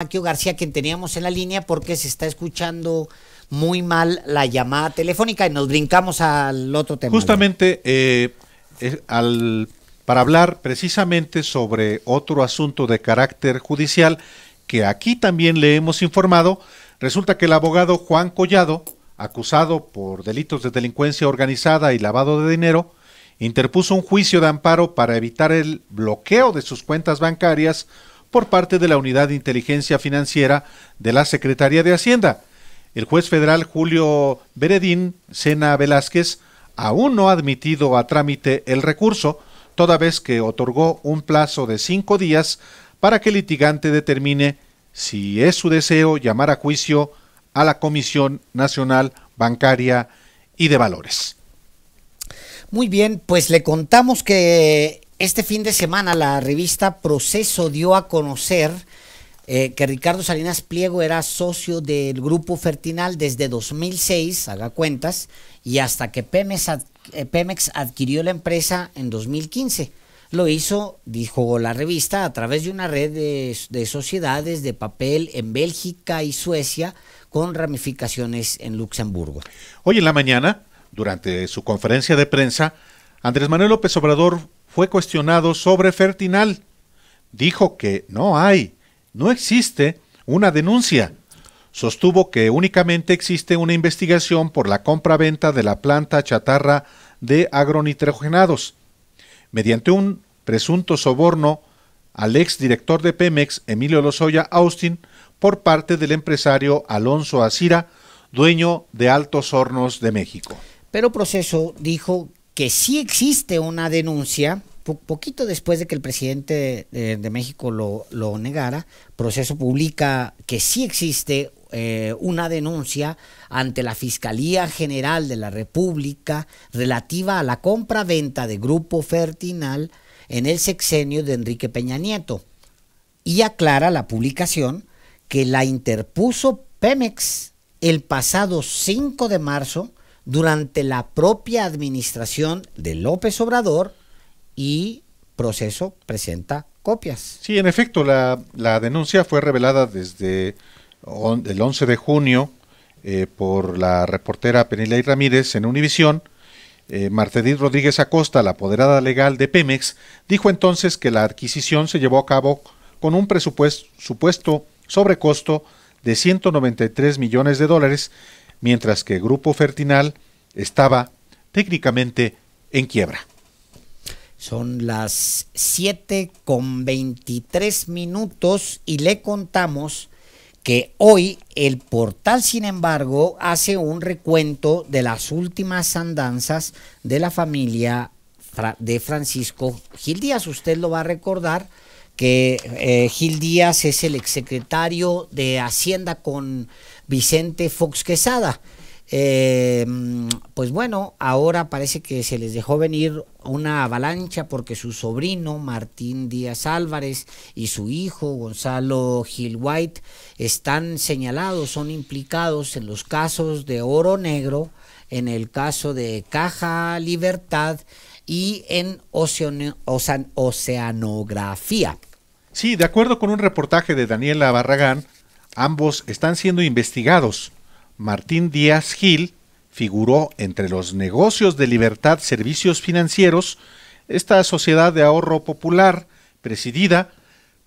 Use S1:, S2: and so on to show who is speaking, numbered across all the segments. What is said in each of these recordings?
S1: Maquio García, quien teníamos en la línea, porque se está escuchando muy mal la llamada telefónica y nos brincamos al otro tema.
S2: Justamente, eh, al, para hablar precisamente sobre otro asunto de carácter judicial que aquí también le hemos informado, resulta que el abogado Juan Collado, acusado por delitos de delincuencia organizada y lavado de dinero, interpuso un juicio de amparo para evitar el bloqueo de sus cuentas bancarias por parte de la Unidad de Inteligencia Financiera de la Secretaría de Hacienda. El juez federal Julio Beredín Sena Velázquez aún no ha admitido a trámite el recurso, toda vez que otorgó un plazo de cinco días para que el litigante determine si es su deseo llamar a juicio a la Comisión Nacional Bancaria y de Valores.
S1: Muy bien, pues le contamos que este fin de semana la revista Proceso dio a conocer eh, que Ricardo Salinas Pliego era socio del grupo Fertinal desde 2006, haga cuentas, y hasta que Pemex, eh, adquirió la empresa en 2015. Lo hizo, dijo la revista, a través de una red de, de sociedades de
S2: papel en Bélgica y Suecia con ramificaciones en Luxemburgo. Hoy en la mañana, durante su conferencia de prensa, Andrés Manuel López Obrador fue cuestionado sobre Fertinal. Dijo que no hay, no existe una denuncia. Sostuvo que únicamente existe una investigación por la compra-venta de la planta chatarra de agronitrogenados. Mediante un presunto soborno al exdirector de Pemex, Emilio Lozoya Austin, por parte del empresario Alonso Asira, dueño de Altos Hornos de México.
S1: Pero Proceso dijo que sí existe una denuncia, poquito después de que el presidente de, México lo, lo, negara, Proceso publica que sí existe eh, una denuncia ante la Fiscalía General de la República relativa a la compra-venta de Grupo Fertinal en el sexenio de Enrique Peña Nieto. Y aclara la publicación que la interpuso Pemex el pasado 5 de marzo durante la propia administración de López Obrador y proceso presenta copias.
S2: Sí, en efecto, la, denuncia fue revelada desde el 11 de junio eh, por la reportera Penilei Ramírez en Univisión. Eh, Rodríguez Acosta, la apoderada legal de Pemex, dijo entonces que la adquisición se llevó a cabo con un presupuesto supuesto sobrecosto de 193 millones de dólares mientras que Grupo Fertinal estaba técnicamente en quiebra. Son
S1: las 7 con 23 minutos y le contamos que hoy el portal, sin embargo, hace un recuento de las últimas andanzas de la familia de Francisco Gil Díaz. Usted lo va a recordar que eh, Gil Díaz es el exsecretario de Hacienda con Vicente Fox Quesada. Eh, pues bueno, ahora parece que se les dejó venir una avalancha porque su sobrino Martín Díaz Álvarez y su hijo Gonzalo Gil White están señalados, son implicados en los casos de Oro Negro, en el caso de Caja Libertad y en
S2: oceanografía. Sí, de acuerdo con un reportaje de Daniela Barragán, Ambos están siendo investigados. Martín Díaz Gil figuró entre los negocios de Libertad Servicios Financieros, esta sociedad de ahorro popular presidida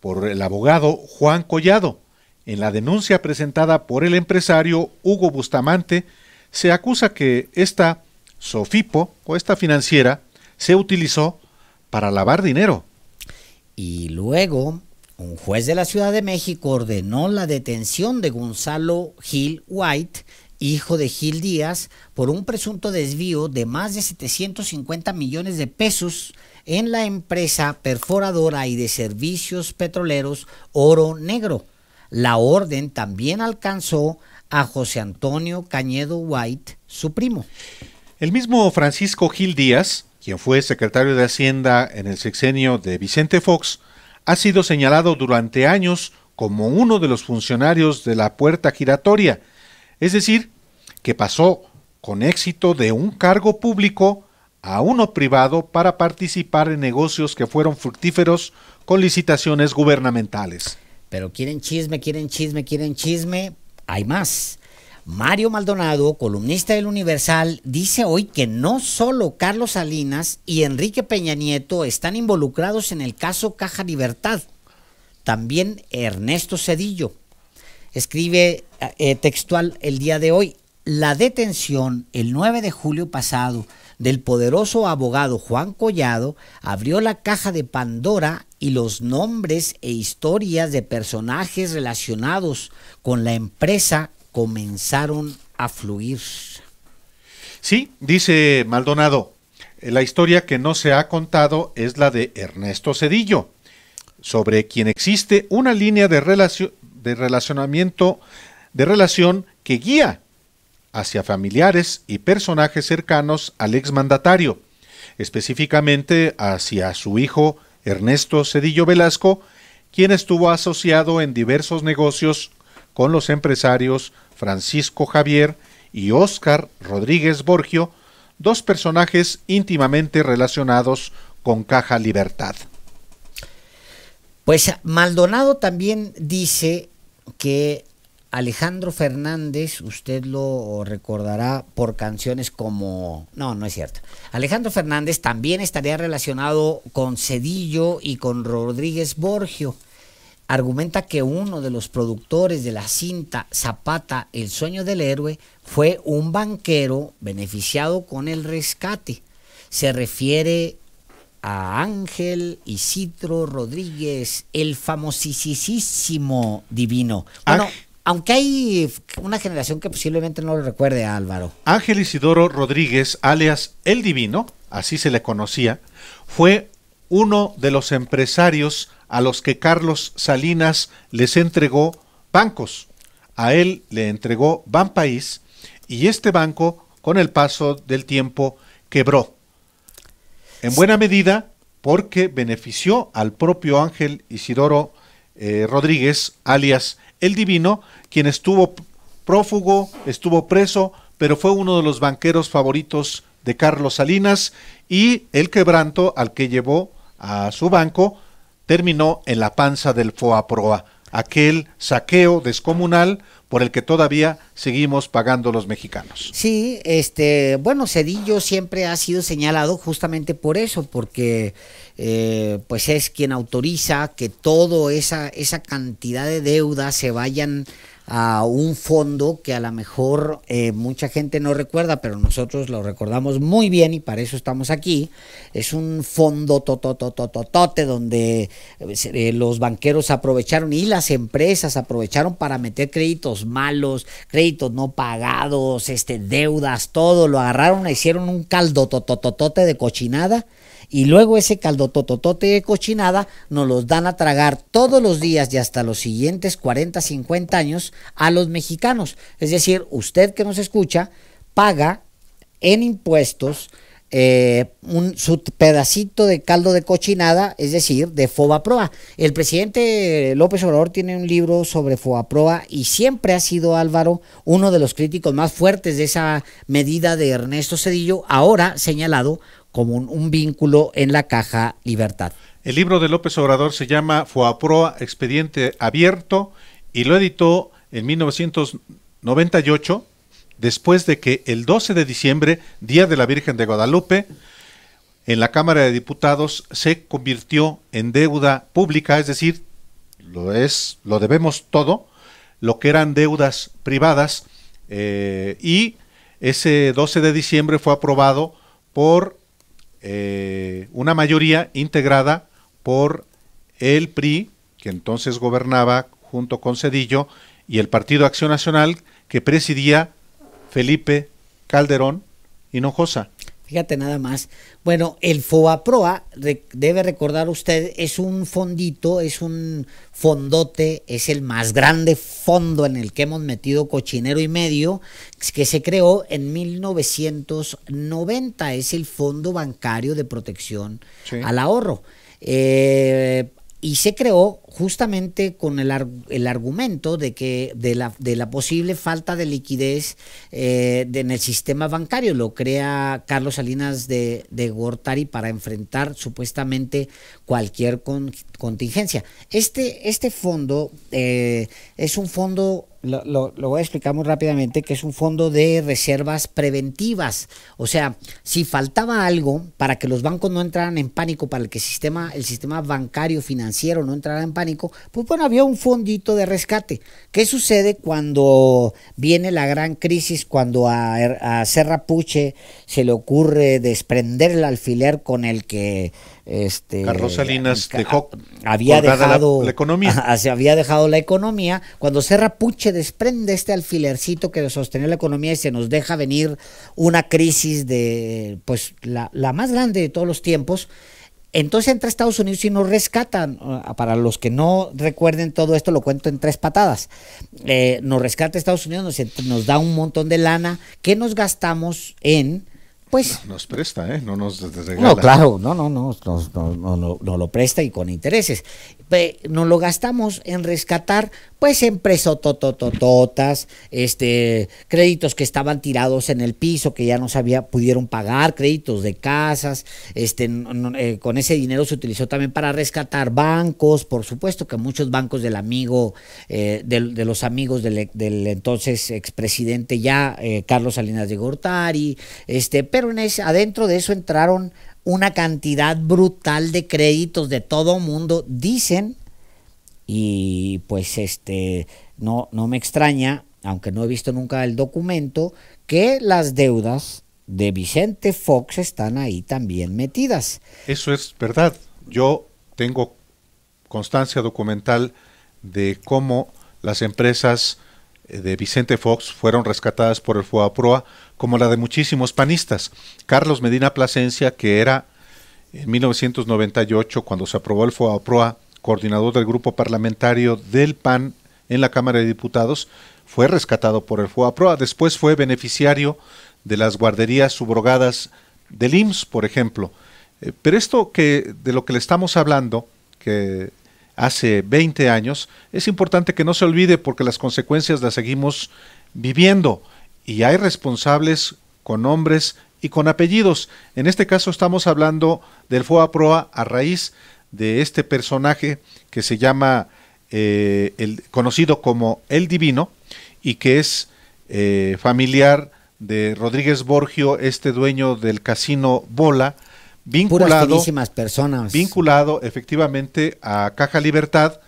S2: por el abogado Juan Collado. En la denuncia presentada por el empresario Hugo Bustamante, se acusa que esta Sofipo o esta financiera se utilizó para lavar dinero. Y luego un juez de la Ciudad de México ordenó
S1: la detención de Gonzalo Gil White, hijo de Gil Díaz, por un presunto desvío de más de 750 millones de pesos en la empresa perforadora y de servicios petroleros Oro Negro. La orden también alcanzó a José Antonio Cañedo White, su
S2: primo. El mismo Francisco Gil Díaz, quien fue secretario de Hacienda en el sexenio de Vicente Fox, ha sido señalado durante años como uno de los funcionarios de la puerta giratoria, es decir, que pasó con éxito de un cargo público a uno privado para participar en negocios que fueron fructíferos con licitaciones gubernamentales. Pero quieren chisme, quieren
S1: chisme, quieren chisme, hay más. Mario Maldonado, columnista del Universal, dice hoy que no solo Carlos Salinas y Enrique Peña Nieto están involucrados en el caso Caja Libertad, también Ernesto Cedillo. Escribe eh, textual el día de hoy, la detención el 9 de julio pasado del poderoso abogado Juan Collado abrió la caja de Pandora y los nombres e historias de personajes relacionados
S2: con la empresa comenzaron a fluir. Sí, dice Maldonado, eh, la historia que no se ha contado es la de Ernesto Cedillo, sobre quien existe una línea de, de relacionamiento, de relación que guía hacia familiares y personajes cercanos al exmandatario, específicamente hacia su hijo Ernesto Cedillo Velasco, quien estuvo asociado en diversos negocios con los empresarios Francisco Javier y Óscar Rodríguez Borgio, dos personajes íntimamente relacionados con Caja Libertad. Pues Maldonado también dice
S1: que Alejandro Fernández, usted lo recordará por canciones como... No, no es cierto. Alejandro Fernández también estaría relacionado con Cedillo y con Rodríguez Borgio argumenta que uno de los productores de la cinta Zapata, El sueño del héroe, fue un banquero beneficiado con el rescate. Se refiere a Ángel Isidro Rodríguez, el famosísimo divino. Bueno, aunque hay una generación que posiblemente no lo recuerde Álvaro.
S2: Ángel Isidoro Rodríguez, alias El Divino, así se le conocía, fue uno de los empresarios a los que Carlos Salinas les entregó bancos. A él le entregó Banpaís y este banco, con el paso del tiempo, quebró. En buena medida, porque benefició al propio Ángel Isidoro eh, Rodríguez, alias El Divino, quien estuvo prófugo, estuvo preso, pero fue uno de los banqueros favoritos de Carlos Salinas y el quebranto al que llevó a su banco terminó en la panza del foa proa aquel saqueo descomunal por el que todavía seguimos pagando los mexicanos. Sí, este,
S1: bueno, Cedillo siempre ha sido señalado justamente por eso, porque eh, pues es quien autoriza que toda esa, esa cantidad de deuda se vayan a un fondo que a lo mejor eh, mucha gente no recuerda, pero nosotros lo recordamos muy bien y para eso estamos aquí. Es un fondo tototototote donde eh, eh, los banqueros aprovecharon y las empresas aprovecharon para meter créditos malos, créditos no pagados, este, deudas, todo. Lo agarraron, e hicieron un caldo totototote de cochinada y luego ese caldo tototote de cochinada nos los dan a tragar todos los días y hasta los siguientes 40, 50 años a los mexicanos. Es decir, usted que nos escucha paga en impuestos eh, un, su pedacito de caldo de cochinada, es decir, de FOBA Proa. El presidente López Obrador tiene un libro sobre FOBA Proa y siempre ha sido Álvaro uno de los críticos más fuertes de esa medida de Ernesto Cedillo, ahora señalado como un, vínculo en la caja Libertad.
S2: El libro de López Obrador se llama proa Expediente Abierto y lo editó en 1998 después de que el 12 de diciembre, Día de la Virgen de Guadalupe, en la Cámara de Diputados se convirtió en deuda pública, es decir, lo es, lo debemos todo, lo que eran deudas privadas, eh, y ese 12 de diciembre fue aprobado por eh, una mayoría integrada por el PRI, que entonces gobernaba junto con Cedillo, y el Partido Acción Nacional, que presidía Felipe Calderón Hinojosa.
S1: Fíjate nada más. Bueno, el proa debe recordar usted, es un fondito, es un fondote, es el más grande fondo en el que hemos metido cochinero y medio, que se creó en 1990. Es el Fondo Bancario de Protección al Ahorro. Eh, y se creó justamente con el, el argumento de que de la, de la, posible falta de liquidez eh, en el sistema bancario lo crea Carlos Salinas de, Gortari para enfrentar supuestamente cualquier contingencia este este fondo eh, es un fondo lo, lo, voy a explicar rápidamente, que es un fondo de reservas preventivas. O sea, si faltaba algo para que los bancos no entraran en pánico, para que el sistema, el sistema bancario financiero no entrara en pánico, pues bueno, había un fondito de rescate. ¿Qué sucede cuando viene la gran crisis, cuando a, er, a Serra Puche se le ocurre desprender el alfiler con el que este Carlos
S2: Salinas dejó había dejado la,
S1: economía. se había dejado la economía. Cuando Serra Puche desprende este alfilercito que sostenía la economía y se nos deja venir una crisis de pues la, más grande de todos los tiempos. Entonces entra Estados Unidos y nos rescatan. Ah, para los que no recuerden todo esto, lo cuento en tres patadas. Eh, nos rescata Estados Unidos, nos, nos da un montón de lana que nos gastamos en pues. Nos presta, ¿eh? No nos regala. No, claro, no, no, no, no lo presta y con intereses. nos lo gastamos en rescatar, pues, empresas este, créditos que estaban tirados en el piso, que ya no sabía, pudieron pagar, créditos de casas, este, eh, con ese dinero se utilizó también para rescatar bancos, por supuesto que muchos bancos del amigo, eh, de, los amigos del, del entonces expresidente ya, Carlos Salinas de Gortari, este, pero adentro de eso entraron una cantidad brutal de créditos de todo mundo, dicen, y pues este, no, no me extraña, aunque no he visto nunca el documento, que las deudas
S2: de Vicente Fox están ahí también metidas. Eso es verdad. Yo tengo constancia documental de cómo las empresas de Vicente Fox fueron rescatadas por el FOA-PROA, como la de muchísimos panistas. Carlos Medina Plasencia, que era en 1998, cuando se aprobó el FOA-PROA, coordinador del grupo parlamentario del PAN en la Cámara de Diputados, fue rescatado por el FOA-PROA. Después fue beneficiario de las guarderías subrogadas del IMSS, por ejemplo. Eh, pero esto que de lo que le estamos hablando, que hace 20 años, es importante que no se olvide porque las consecuencias las seguimos viviendo y hay responsables con nombres y con apellidos. En este caso estamos hablando del FOA Proa a raíz de este personaje que se llama eh, el, conocido como El Divino y que es eh, familiar de Rodríguez Borgio, este dueño del casino Bola, vinculado, personas. vinculado efectivamente a Caja Libertad,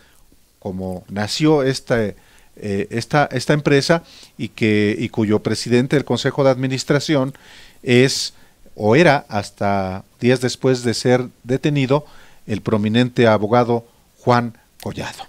S2: como nació esta, eh, esta, esta empresa y, que, y cuyo presidente del Consejo de Administración es o era hasta días después de ser detenido el prominente abogado Juan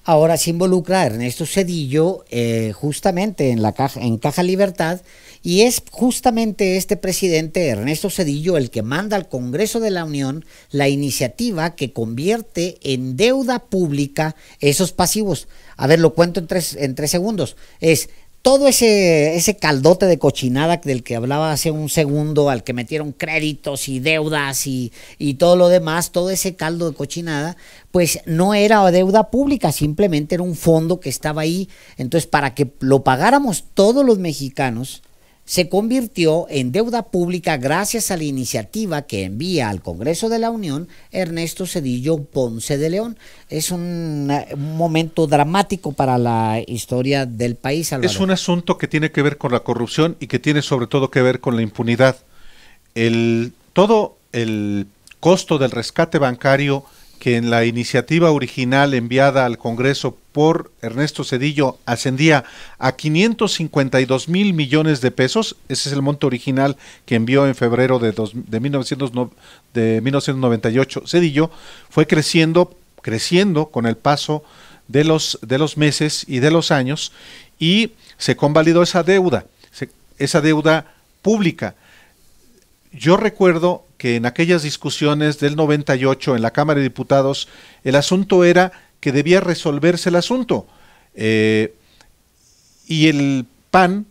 S1: Ahora se involucra Ernesto Cedillo eh, justamente en la caja, en Caja Libertad y es justamente este presidente Ernesto Cedillo el que manda al Congreso de la Unión la iniciativa que convierte en deuda pública esos pasivos. A ver, lo cuento en tres, en tres segundos. Es todo ese, ese caldote de cochinada del que hablaba hace un segundo, al que metieron créditos y deudas y, y, todo lo demás, todo ese caldo de cochinada, pues no era deuda pública, simplemente era un fondo que estaba ahí. Entonces, para que lo pagáramos todos los mexicanos, se convirtió en deuda pública gracias a la iniciativa que envía al Congreso de la Unión Ernesto Cedillo Ponce de León. Es un, momento dramático para la historia del país. Es un
S2: asunto que tiene que ver con la corrupción y que tiene sobre todo que ver con la impunidad. El, todo el costo del rescate bancario que en la iniciativa original enviada al Congreso por Ernesto Cedillo ascendía a 552 mil millones de pesos. Ese es el monto original que envió en febrero de, de, de 1998 Cedillo. Fue creciendo, creciendo con el paso de los, de los meses y de los años y se convalidó esa deuda, esa deuda pública. Yo recuerdo que en aquellas discusiones del 98 en la Cámara de Diputados el asunto era que debía resolverse el asunto. Eh, y el PAN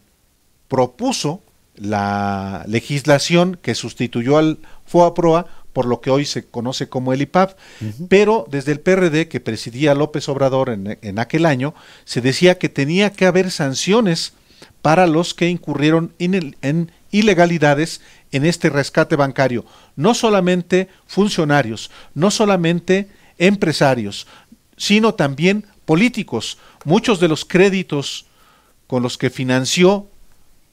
S2: propuso la legislación que sustituyó al FUA-PROA, por lo que hoy se conoce como el IPAP, pero desde el PRD que presidía López Obrador en, en, aquel año, se decía que tenía que haber sanciones para los que incurrieron en, el, en ilegalidades en este rescate bancario. No solamente funcionarios, no solamente empresarios, sino también políticos. Muchos de los créditos con los que financió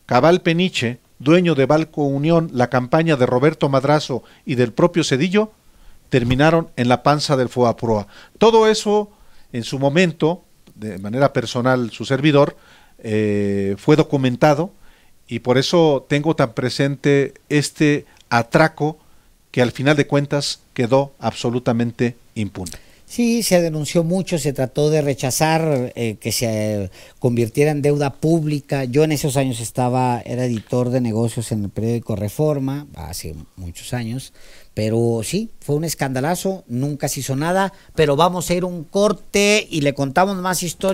S2: Cabal Peniche, dueño de Balco Unión, la campaña de Roberto Madrazo y del propio Cedillo, terminaron en la panza del Proa. Todo eso, en su momento, de manera personal, su servidor, eh, fue documentado y por eso tengo tan presente este atraco que al final de cuentas quedó absolutamente impune. Sí, se denunció mucho, se trató de rechazar eh, que se eh,
S1: convirtiera en deuda pública. Yo en esos años estaba, era editor de negocios en el periódico Reforma, hace muchos años, pero sí, fue un escandalazo, nunca se hizo nada, pero vamos a ir un corte y le contamos más historias.